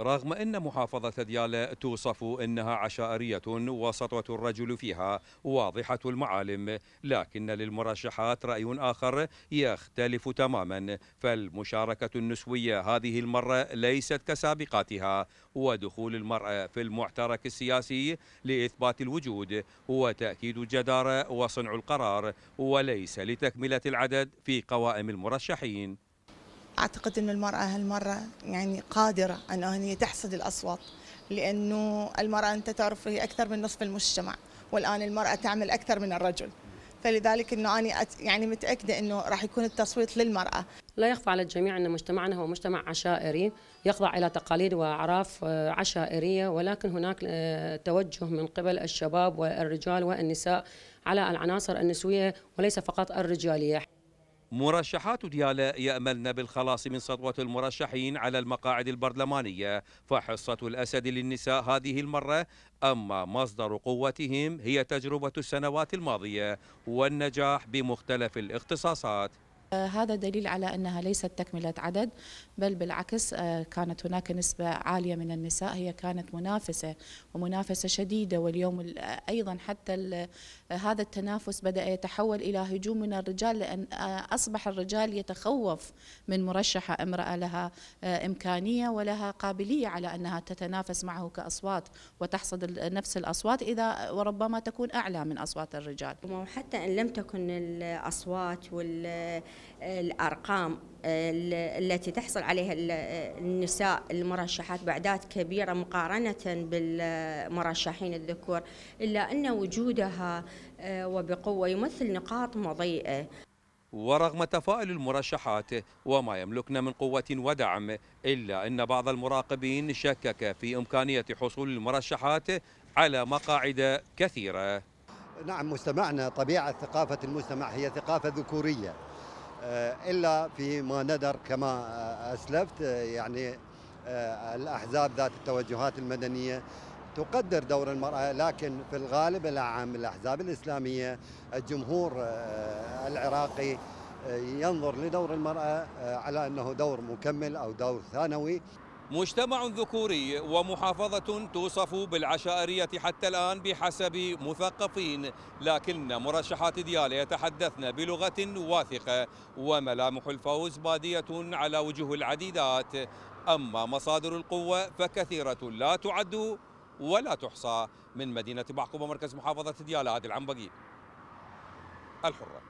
رغم أن محافظة ديالى توصف أنها عشائرية وسطوة الرجل فيها واضحة المعالم لكن للمرشحات رأي آخر يختلف تماما فالمشاركة النسوية هذه المرة ليست كسابقاتها ودخول المرأة في المعترك السياسي لإثبات الوجود وتأكيد الجدارة وصنع القرار وليس لتكملة العدد في قوائم المرشحين أعتقد أن المرأة هالمرة يعني قادرة أن هي تحصد الأصوات لأنه المرأة أنت تعرف هي أكثر من نصف المجتمع والآن المرأة تعمل أكثر من الرجل فلذلك انه انا يعني متاكده انه راح يكون التصويت للمراه. لا يخفى على الجميع ان مجتمعنا هو مجتمع عشائري يخضع الى تقاليد واعراف عشائريه ولكن هناك آه، توجه من قبل الشباب والرجال والنساء على العناصر النسويه وليس فقط الرجاليه. مرشحات ديالا يأملن بالخلاص من سطوة المرشحين على المقاعد البرلمانية فحصة الأسد للنساء هذه المرة أما مصدر قوتهم هي تجربة السنوات الماضية والنجاح بمختلف الاختصاصات آه، هذا دليل على أنها ليست تكملة عدد بل بالعكس آه، كانت هناك نسبة عالية من النساء هي كانت منافسة ومنافسة شديدة واليوم آه، أيضا حتى هذا التنافس بدأ يتحول إلى هجوم من الرجال لأن أصبح الرجال يتخوف من مرشحة امرأة لها إمكانية ولها قابلية على أنها تتنافس معه كأصوات وتحصد نفس الأصوات إذا وربما تكون أعلى من أصوات الرجال وحتى إن لم تكن الأصوات وال الأرقام آه، التي تحصل عليها النساء المرشحات بعدات كبيرة مقارنة بالمرشحين الذكور إلا أن وجودها آه، وبقوة يمثل نقاط مضيئة ورغم تفاؤل المرشحات وما يملكن من قوة ودعم إلا أن بعض المراقبين شكك في إمكانية حصول المرشحات على مقاعد كثيرة نعم مجتمعنا طبيعة ثقافة المجتمع هي ثقافة ذكورية آه، إلا فيما ندر كما آه، أسلفت آه، يعني الأحزاب ذات التوجهات المدنية تقدر دور المرأة لكن في الغالب العام الأحزاب الإسلامية الجمهور العراقي ينظر لدور المرأة على أنه دور مكمل أو دور ثانوي مجتمع ذكوري ومحافظة توصف بالعشائرية حتى الآن بحسب مثقفين لكن مرشحات ديالة يتحدثن بلغة واثقة وملامح الفوز بادية على وجوه العديدات أما مصادر القوة فكثيرة لا تعد ولا تحصى من مدينة بعقوبة مركز محافظة ديالة عادل العنبقي الحرة